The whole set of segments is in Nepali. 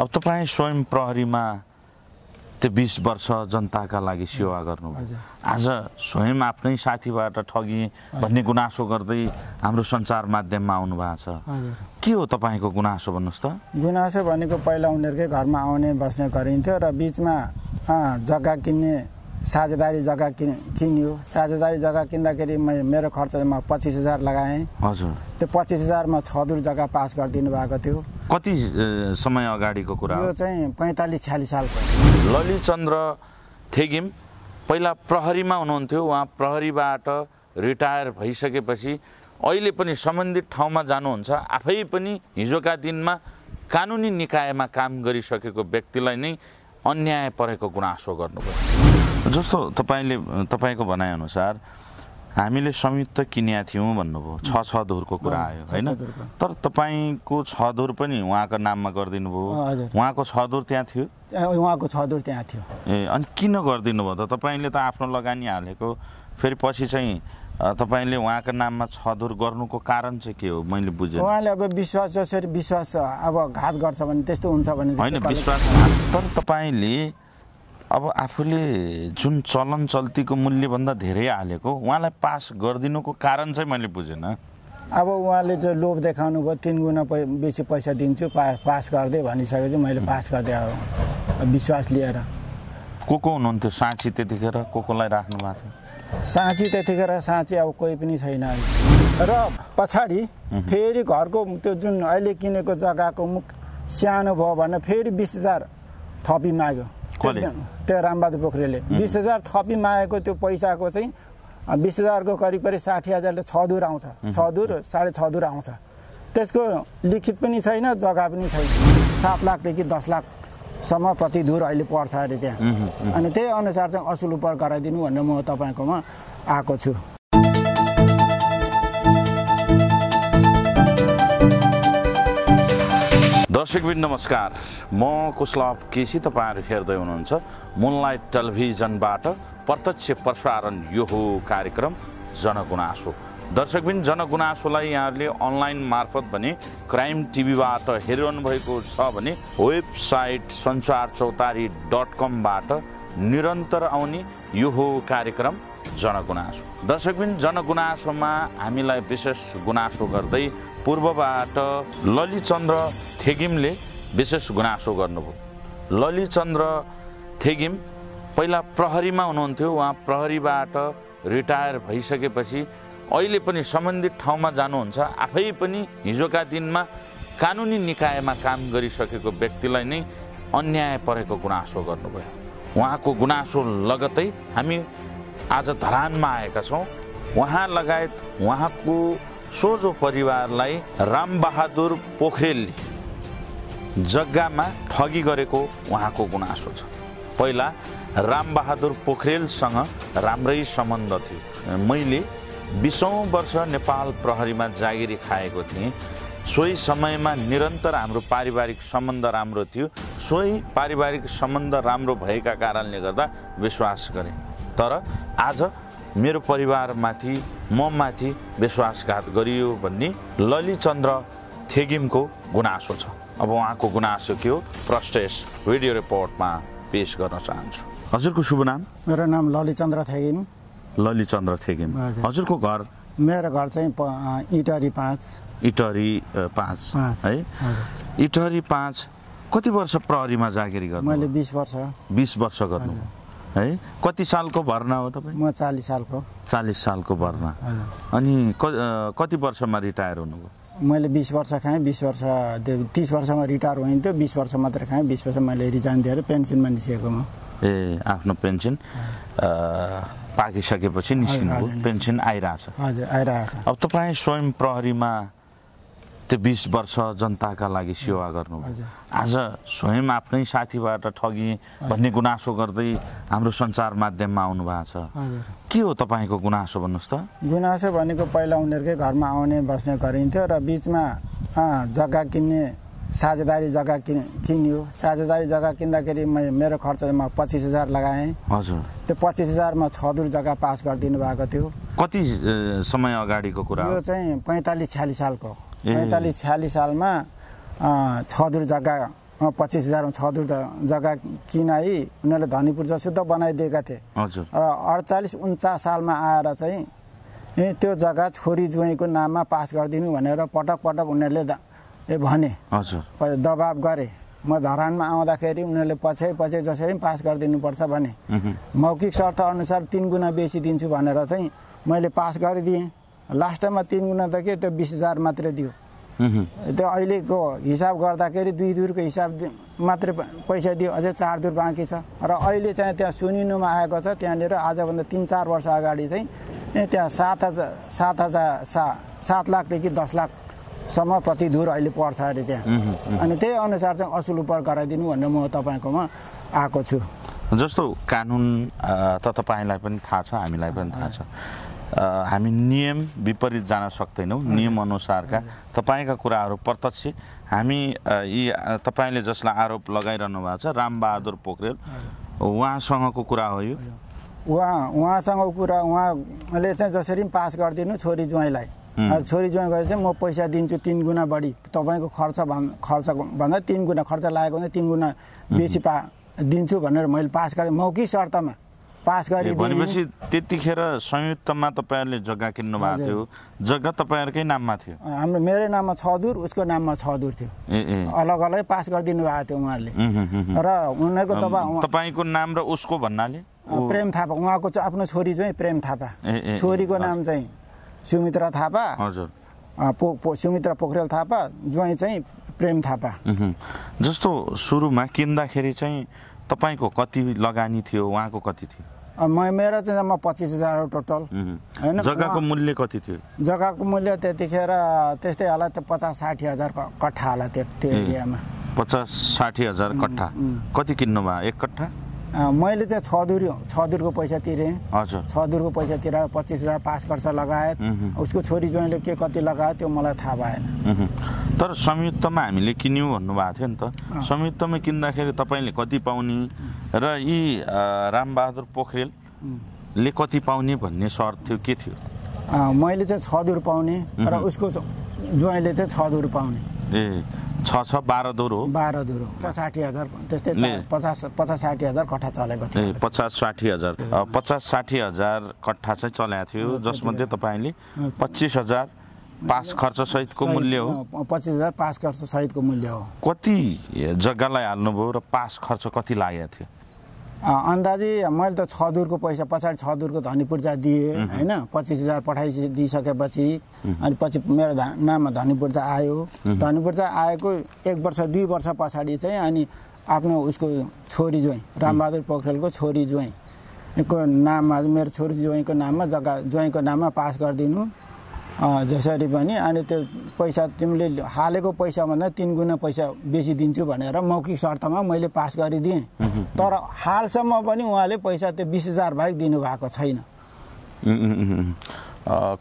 अब तपाईँ स्वयं प्रहरीमा त्यो बिस वर्ष जनताका लागि सेवा गर्नुभयो आज स्वयं आफ्नै साथीबाट ठगिएँ भन्ने गुनासो गर्दै हाम्रो सञ्चार माध्यममा आउनु भएको छ के हो तपाईँको गुनासो भन्नुहोस् त गुनासो भनेको पहिला उनीहरूकै घरमा आउने बस्ने गरिन्थ्यो र बिचमा जग्गा किन्ने साझेदारी जग्गा किन किन्यो साझेदारी जग्गा किन्दाखेरि मेरो खर्चमा पच्चिस हजार लगाएँ हजुर त्यो पच्चिस हजारमा छ दुर जग्गा पास गरिदिनु भएको थियो कति समय अगाडिको कुरा यो चाहिँ पैँतालिस छ्यालिस सालको ललितचन्द्र थेगिम पहिला प्रहरीमा हुनुहुन्थ्यो उहाँ प्रहरीबाट रिटायर भइसकेपछि अहिले पनि सम्बन्धित ठाउँमा जानुहुन्छ आफै पनि हिजोका दिनमा कानुनी निकायमा काम गरिसकेको व्यक्तिलाई नै अन्याय परेको गुनासो गर्नुपर्छ जस्तो तपाईँले तपाईँको भनाइअनुसार हामीले संयुक्त किन्या थियौँ भन्नुभयो छ छ धुरको कुरा आयो होइन तर तपाईँको छ धुर पनि उहाँको नाममा गरिदिनु भयो उहाँको छ धुर त्यहाँ थियो उहाँको छ धुर त्यहाँ थियो ए अनि किन गरिदिनु भयो त तपाईँले त आफ्नो लगानी हालेको फेरि पछि चाहिँ तपाईँले उहाँको नाममा छ धुर गर्नुको कारण चाहिँ के हो मैले बुझेँ उहाँले अब विश्वास जसरी विश्वास अब घात गर्छ भने त्यस्तो हुन्छ भने होइन विश्वास तर तपाईँले अब आफूले जुन चलन चल्तीको मूल्यभन्दा धेरै हालेको उहाँलाई पास गरिदिनुको कारण चाहिँ मैले बुझेन अब उहाँले चाहिँ लोभ देखाउनु भयो तिन गुणा पै बेसी पैसा दिन्छु पा पास गर्दै भनिसकेपछि मैले पास गर्दै अब विश्वास लिएर को को हुनुहुन्थ्यो साँची त्यतिखेर को कोलाई राख्नु भएको थियो साँची त्यतिखेर साँची अब कोही पनि छैन र पछाडि फेरि घरको त्यो जुन अहिले किनेको जग्गाको मुख सानो भयो भने फेरि बिस हजार थपी माग्यो त्यो रामबहादुर पोखरेलले बिस हजार थपी मागेको त्यो पैसाको चाहिँ बिस हजारको करिब करिब साठी हजारले छ दुर आउँछ छ दुर साढे छ दुर आउँछ त्यसको लिखित पनि छैन जग्गा पनि छैन सात लाखदेखि दस लाखसम्म प्रति धुर अहिले पर्छ अरे त्यहाँ अनि त्यही अनुसार चाहिँ असुल उप गराइदिनु भनेर म तपाईँकोमा आएको छु दर्शकबिन नमस्कार म कुशलाभ केसी तपाईँहरू हेर्दै हुनुहुन्छ मुनलाइट टेलिभिजनबाट प्रत्यक्ष प्रसारण यो हो कार्यक्रम जनगुनासो दर्शकबिन जनगुनासोलाई यहाँहरूले अनलाइन मार्फत भने क्राइम टिभीबाट हेरिरहनु भएको छ भने वेबसाइट सञ्चार चौतारी डट कमबाट निरन्तर आउने यो हो कार्यक्रम जनगुनासो दर्शकबिन जनगुनासोमा हामीलाई विशेष गुनासो गर्दै पूर्वबाट ललितचन्द्र थेगिमले विशेष गुनासो गर्नुभयो ललिचन्द्र थेगिम पहिला प्रहरीमा हुनुहुन्थ्यो उहाँ प्रहरीबाट रिटायर भइसकेपछि अहिले पनि सम्बन्धित ठाउँमा जानुहुन्छ आफै पनि हिजोका दिनमा कानुनी निकायमा काम गरिसकेको व्यक्तिलाई नै अन्याय परेको गुनासो गर्नुभयो उहाँको गुनासो लगतै हामी आज धरानमा आएका छौँ उहाँ लगायत उहाँको सोझो परिवारलाई रामबहादुर पोखरेलले जग्गामा ठगी गरेको उहाँको गुनासो छ पहिला रामबहादुर पोखरेलसँग राम्रै सम्बन्ध थियो मैले बिसौँ वर्ष नेपाल प्रहरीमा जागिरी खाएको थिएँ सोही समयमा निरन्तर हाम्रो पारिवारिक सम्बन्ध राम्रो थियो सोही पारिवारिक सम्बन्ध राम्रो भएका कारणले गर्दा विश्वास गरेँ तर आज मेरो परिवारमाथि ममाथि विश्वासघात गरियो भन्ने ललिचन्द्र थेगिमको गुनासो छ अब उहाँको गुनासो के हो प्रस्टेस भिडियो रिपोर्टमा पेस गर्न चाहन्छु हजुरको शुभ नाम मेरो नाम ललिचन्द्र थेगिम ललिचन्द्र थेगिम हजुरको घर मेरो घर चाहिँ इटरी पाँच इटरी पाँच है इटरी पाँच कति वर्ष प्रहरीमा जागिरी गर्नु मैले बिस वर्ष बिस वर्ष गर्नु है कति सालको भर्ना हो तपाईँ म चालिस सालको चालिस सालको भर्ना अनि कति वर्षमा रिटायर हुनुभयो मैले बिस वर्ष खाएँ बिस वर्ष त्यो तिस वर्षमा रिटायर होइन त्यो बिस वर्ष मात्र खाएँ बिस वर्ष मैले रिजाइन दिएर पेन्सनमा निस्किएको म ए आफ्नो पेन्सन पाकिसकेपछि निस्किनु पेन्सन आइरहेछ हजुर छ अब तपाईँ स्वयं प्रहरीमा त्यो बिस वर्ष जनताका लागि सेवा गर्नुभयो आज स्वयं आफ्नै साथीबाट ठगिए भन्ने गुनासो गर्दै हाम्रो सञ्चार माध्यममा आउनु भएको छ के हो तपाईँको गुनासो भन्नुहोस् त गुनासो भनेको पहिला उनीहरूकै घरमा आउने बस्ने गरिन्थ्यो र बिचमा जग्गा किन्ने साझेदारी जग्गा किन किन्यो साझेदारी जग्गा किन्दाखेरि मैले मेरो खर्चमा पच्चिस हजार लगाएँ हजुर त्यो पच्चिस हजारमा छ दुर जग्गा पास गरिदिनु भएको थियो कति समय अगाडिको कुरा यो चाहिँ पैँतालिस छ्यालिस सालको पैँतालिस छ्यालिस सालमा छधुर जग्गा पच्चिस हजारमा छदुर जग्गा किनाइ उनीहरूले धनीपुर जसुद्ध बनाइदिएका थिए र अडचालिस उन्चास सालमा आएर चाहिँ ए त्यो जग्गा छोरी ज्वाइँको नाममा पास गरिदिनु भनेर पटक पटक उनीहरूले ए भने दबाब गरे म धरानमा आउँदाखेरि उनीहरूले पछि पछि जसरी पनि पास गरिदिनुपर्छ भने मौखिक शर्त अनुसार तिन गुणा बेसी दिन्छु भनेर चाहिँ मैले पास गरिदिएँ लास्टमा तिन गुणा त के त्यो बिस हजार मात्रै दियो त्यो अहिलेको हिसाब गर्दाखेरि दुई दुरको हिसाब मात्रै पैसा दियो अझै चार दुर बाँकी छ र अहिले चाहिँ त्यहाँ सुनिनुमा आएको छ त्यहाँनिर आजभन्दा तिन चार वर्ष अगाडि चाहिँ त्यहाँ सात हजार सात हजार सा सात लाखदेखि दस लाखसम्म प्रति धुर अहिले पर्छ अरे त्यहाँ अनि त्यही अनुसार चाहिँ असुल उप गराइदिनु भनेर म तपाईँकोमा आएको छु जस्तो कानुन त तपाईँलाई पनि थाहा छ हामीलाई पनि थाहा छ हामी नियम विपरीत जान सक्दैनौँ नियमअनुसारका तपाईँका कुराहरू प्रत्यक्ष हामी यी तपाईँले जसलाई आरोप लगाइरहनु भएको छ रामबहादुर पोखरेल उहाँसँगको कुरा हो यो उहाँ उहाँसँगको कुरा उहाँले चाहिँ जसरी पनि पास गरिदिनु छोरी ज्वाइँलाई छोरी ज्वाइँ गएर चाहिँ म पैसा दिन्छु तिन गुणा बढी तपाईँको खर्च भन् खर्च भन्दा तिन गुणा खर्च लागेको भन्दा तिन गुणा बेसी पा दिन्छु भनेर मैले पास गरेँ मौखिक शर्तमा पास भनेपछि त्यतिखेर संयुक्तमा तपाईँहरूले जग्गा किन्नु भएको थियो जग्गा तपाईँहरूकै नाममा थियो हाम्रो मेरै नाममा छ उसको नाममा छ दुर थियो अलग अलग पास गरिदिनु भएको थियो उहाँहरूले र उनीहरूको तपाईँ तपाईँको नाम र उसको भन्नाले प्रेम थापा उहाँको आफ्नो छोरी चाहिँ प्रेम थापा छोरीको नाम चाहिँ सुमित्रा थापा हजुर पो पो सुमित्रा पोखरेल थापा ज्वाइँ चाहिँ प्रेम थापा जस्तो सुरुमा किन्दाखेरि चाहिँ तपाईँको कति लगानी थियो उहाँको कति थियो मेरो चाहिँ जम्मा पच्चिस हजार हो टोटल होइन जग्गाको मूल्य कति थियो जग्गाको मूल्य त्यतिखेर त्यस्तै होला त्यो पचास साठी हजार कट्ठा होला त्यो त्यो एरियामा पचास साठी हजार कट्ठा कति किन्नुभयो एक कट्ठा मैले चाहिँ छदुरी छदुरको पैसा तिरेँ छदुरको पैसा तिरेर पच्चिस हजार पाँच खर्च लगायत उसको छोरी ज्वाइँले के कति लगायो त्यो मलाई थाहा भएन तर संयुक्तमा हामीले किन्यौँ भन्नुभएको थियो नि त संयुक्तमा किन्दाखेरि तपाईँले कति पाउने र यी रामबहादुर पोखरेलले कति पाउने भन्ने सर्त थियो के थियो मैले चाहिँ छ दुर पाउने र उसको ज्वाइँले चाहिँ छ दुर पाउने ए छ छ बाह्र दुर हो बाह्र दुर हो साठी हजार त्यस्तै पचास पचास साठी हजार कट्ठा चलेको थियो पचास साठी हजार पचास साठी हजार कट्ठा चाहिँ चलाएको थियो जसमध्ये तपाईँले पच्चिस हजार पास खर्च सहितको मूल्य हो पच्चिस हजार पास खर्च सहितको मूल्य हो कति जग्गालाई हाल्नुभयो र पास खर्च कति लागेको थियो अन्दाजी मैले त छ दुरको पैसा पछाडि छ दुरको धनी पूर्जा दिएँ होइन पच्चिस हजार पठाइ दिइसकेपछि अनि पछि मेरो नाममा धनी पूर्जा आयो धनी पूर्जा आएको एक वर्ष दुई वर्ष पछाडि चाहिँ अनि आफ्नो उसको छोरी ज्वाइँ रामबहादुर पोखरेलको छोरी ज्वाइँको नाममा मेरो छोरी ज्वाइँको नाममा जग्गा ज्वाइँको नाममा पास गरिदिनु जसरी पनि अनि त्यो पैसा तिमीले हालेको पैसाभन्दा तिन गुणा पैसा बेसी दिन्छु भनेर मौखिक शर्तमा मैले पास गरिदिएँ तर हालसम्म पनि उहाँले पैसा त्यो बिस हजार बाहेक दिनुभएको छैन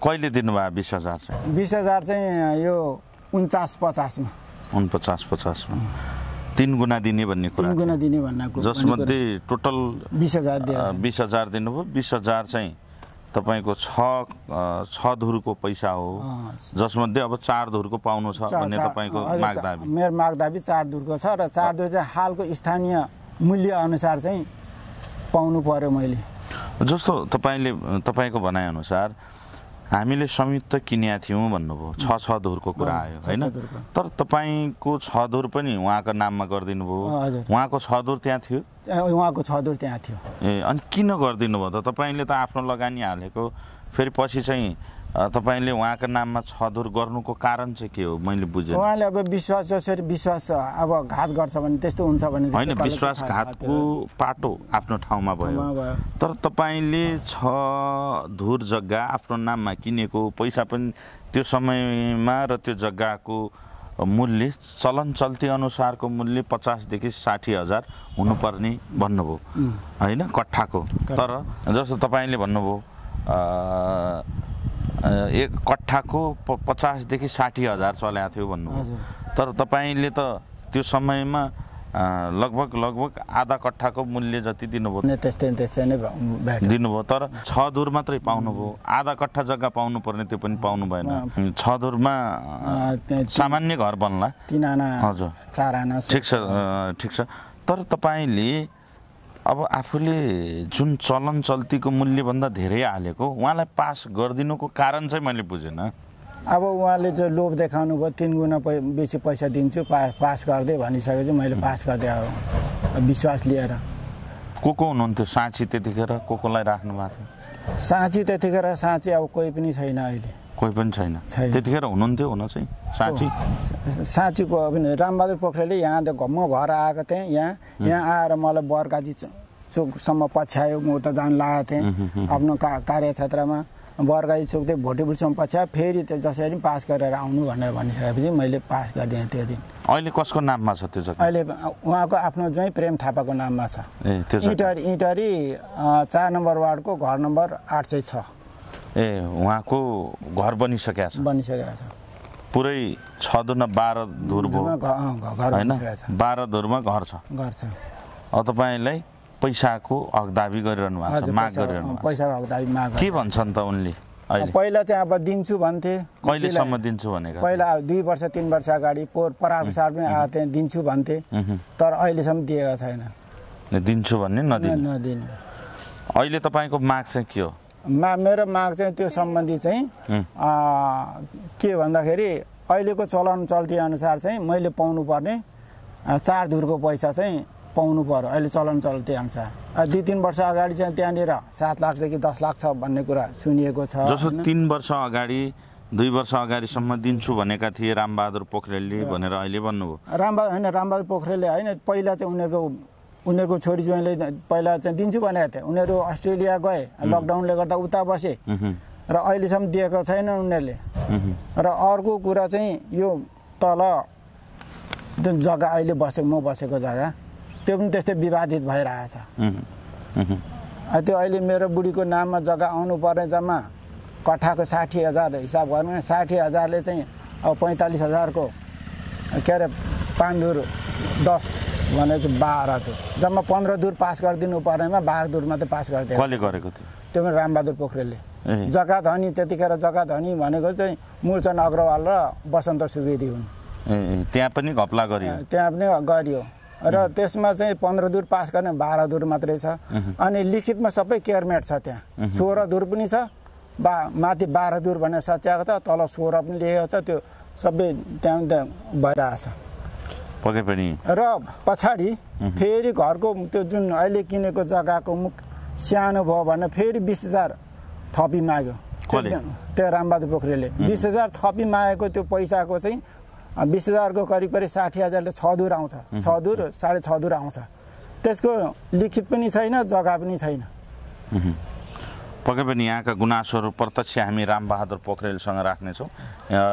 कहिले दिनुभयो बिस हजार चाहिँ बिस हजार चाहिँ यो उन्चास पचासमा उनपचास पचासमा तिन गुणा दिने भन्ने कुरा गुणा दिने भन्ने जसमध्ये टोटल बिस हजार बिस हजार दिनुभयो बिस हजार चाहिँ तपाईँको छ छ धुरको पैसा हो जसमध्ये अब चार धुरको पाउनु छ भन्ने तपाईँको मागदाबी मेरो मागदाबी चार धुरको छ र चार धुर चाहिँ हालको स्थानीय मूल्य अनुसार चाहिँ पाउनु पर्यो मैले जस्तो तपाईँले तपाईँको भनाइअनुसार हामीले संयुक्त किनेका थियौँ भन्नुभयो छ छ धुरको कुरा आयो होइन तर तपाईँको छ धुर पनि उहाँको नाममा गरिदिनु भयो उहाँको छ धुर त्यहाँ थियो उहाँको छ धुर त्यहाँ थियो ए अनि किन गरिदिनु भयो त तपाईँले त आफ्नो लगानी हालेको फेरि पछि चाहिँ तपाईँले उहाँको नाममा छदुर गर्नुको कारण चाहिँ के हो मैले बुझेँ उहाँले अब विश्वास जसरी विश्वास अब घात गर्छ भने त्यस्तो हुन्छ भने होइन विश्वासघातको पाटो आफ्नो ठाउँमा भयो तर तपाईँले छ धुर जग्गा आफ्नो नाममा किनेको पैसा पनि त्यो समयमा र त्यो जग्गाको मूल्य चलन चल्ती अनुसारको मूल्य पचासदेखि साठी हजार हुनुपर्ने भन्नुभयो होइन कट्ठाको तर जस्तो तपाईँले भन्नुभयो एक कट्ठाको प पचासदेखि साठी हजार चल्या थियो भन्नु तर तपाईँले त त्यो समयमा लगभग लगभग आधा कट्ठाको मूल्य जति दिनुभयो त्यस्तै त्यस्तै नै दिनुभयो तर छ धुर मात्रै पाउनुभयो आधा कट्ठा जग्गा पाउनु पर्ने त्यो पनि पाउनु भएन छ धुरमा सामान्य घर बन्ला तिन आना हजुर चार आना ठिक छ ठिक छ तर तपाईँले अब आफूले जुन चलन चल्तीको मूल्यभन्दा धेरै हालेको उहाँलाई पास गरिदिनुको कारण चाहिँ मैले बुझेन अब उहाँले चाहिँ लोभ देखाउनु भयो तिन गुणा पै बेसी पैसा दिन्छु पा पास गर्दै भनिसकेपछि मैले पास गर्दै अब विश्वास लिएर को को हुनुहुन्थ्यो साँची त्यतिखेर को कोलाई राख्नु भएको थियो साँची त्यतिखेर साँची अब कोही पनि छैन अहिले कोही पनि छैन त्यतिखेर हुनुहुन्थ्यो हुन चाहिँ साँची साँचीको अब रामबहादुर पोखरेलले यहाँ म घर आएको थिएँ यहाँ यहाँ आएर मलाई बरकाजी चोकसम्म पछ्यायो म त जान लागेको थिएँ आफ्नो का कार्यक्षेत्रमा चोक चोकदेखि भोटेपुरसम्म पछ्या फेरि त्यो जसरी पास गरेर आउनु भनेर भनिसकेपछि मैले पास गरिदिएँ त्यो दिन अहिले कसको नाममा छ त्यो अहिले उहाँको आफ्नो ज्वाइँ प्रेम थापाको नाममा छ इटरी इटरी चार नम्बर वार्डको घर नम्बर आठ सय छ ए उहाँको घर बनिसकेका छ बनिसकेका छ पुरै छ दुर्न बाह्र धुर भयो होइन बाह्र धुरमा घर छ घर छ अब तपाईँलाई पैसाको हकदाबी गरिरहनु भएको छ माग गरिरहनु पैसाको हकदाबी माग के भन्छन् त उनले पहिला चाहिँ अब दिन्छु भन्थे कहिलेसम्म दिन्छु भनेको पहिला दुई वर्ष तिन वर्ष अगाडि पोहोर परासार पनि आएको थिएँ दिन्छु भन्थे तर अहिलेसम्म दिएको छैन दिन्छु भन्ने नदिनु अहिले तपाईँको माग चाहिँ के हो मा मेरो माग चाहिँ त्यो सम्बन्धी चाहिँ के भन्दाखेरि अहिलेको चलन चल्ती अनुसार चाहिँ मैले पाउनुपर्ने चार धुरको पैसा चाहिँ पाउनु पऱ्यो अहिले चलन चल्ती अनुसार दुई तिन वर्ष अगाडि चाहिँ त्यहाँनिर सात लाखदेखि दस लाख छ भन्ने कुरा सुनिएको छ जस्तो तिन वर्ष अगाडि दुई वर्ष अगाडिसम्म दिन्छु भनेका थिए रामबहादुर पोखरेलले भनेर अहिले भन्नुभयो रामबहादुर होइन रामबहादुर पोखरेलले होइन पहिला चाहिँ उनीहरूको उनीहरूको छोरी ज्वाइँले पहिला चाहिँ दिन्छु भनेको थिएँ उनीहरू अस्ट्रेलिया गए लकडाउनले गर्दा उता बसे र अहिलेसम्म दिएको छैन उनीहरूले र अर्को कुरा चाहिँ यो तल जुन जग्गा अहिले बसेको म बसेको जग्गा त्यो पनि त्यस्तै विवादित भइरहेछ त्यो अहिले मेरो बुढीको नाममा जग्गा आउनुपर्ने जम्मा कठाको साठी हजार हिसाब गर्नु साठी हजारले चाहिँ अब पैँतालिस हजारको के अरे पाँच दस भनेपछि बाह्र थियो जम्मा पन्ध्र दुर पास गरिदिनु पर्नेमा बाह्र दुर मात्रै पास गरिदियो कसले गरेको थियो त्यो पनि रामबहादुर पोखरेलले जग्गा धनी त्यतिखेर जग्गा धनी भनेको चाहिँ मूलचन्द अग्रवाल र बसन्त सुवेदी हुन् त्यहाँ पनि घपला गरियो त्यहाँ पनि गरियो र त्यसमा चाहिँ पन्ध्र दुर पास गर्ने बाह्र दुर मात्रै छ अनि लिखितमा सबै केयरमेट छ त्यहाँ सोह्र दुर पनि छ बा माथि बाह्र दुर भनेर सच्याएको छ तल सोह्र पनि लेखेको छ त्यो सबै त्यहाँ भइरहेको छ पक्कै पनि र पछाडि फेरि घरको त्यो जुन अहिले किनेको जग्गाको मुख सानो भयो भने फेरि बिस हजार थपी माग्यो त्यो रामबहादुर पोखरेलले बिस हजार थपी मागेको त्यो पैसाको चाहिँ बिस हजारको करिब करिब साठी हजारले छ दुर आउँछ छ दुर साढे छ दुर आउँछ त्यसको लिखित पनि छैन जग्गा पनि छैन पक्कै पनि यहाँका गुनासोहरू प्रत्यक्ष हामी रामबहादुर पोखरेलसँग राख्नेछौँ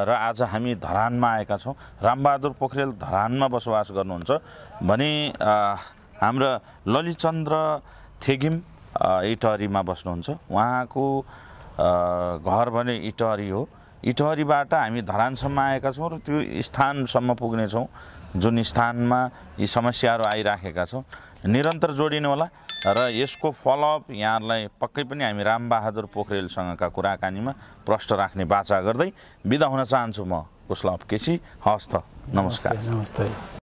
र आज हामी धरानमा आएका छौँ रामबहादुर पोखरेल धरानमा बसोबास गर्नुहुन्छ भने हाम्रो ललितचन्द्र थेगिम इटहरीमा बस्नुहुन्छ उहाँको घर भने इटहरी हो इटहरीबाट हामी धरानसम्म आएका छौँ र त्यो स्थानसम्म पुग्नेछौँ जुन स्थानमा यी समस्याहरू आइराखेका छौँ निरन्तर जोडिनु होला र यसको फलोअप यहाँहरूलाई पक्कै पनि हामी रामबहादुर पोखरेलसँगका कुराकानीमा प्रष्ट राख्ने बाचा गर्दै बिदा हुन चाहन्छु म कुशलभ केसी हस्त नमस्कार नमस्ते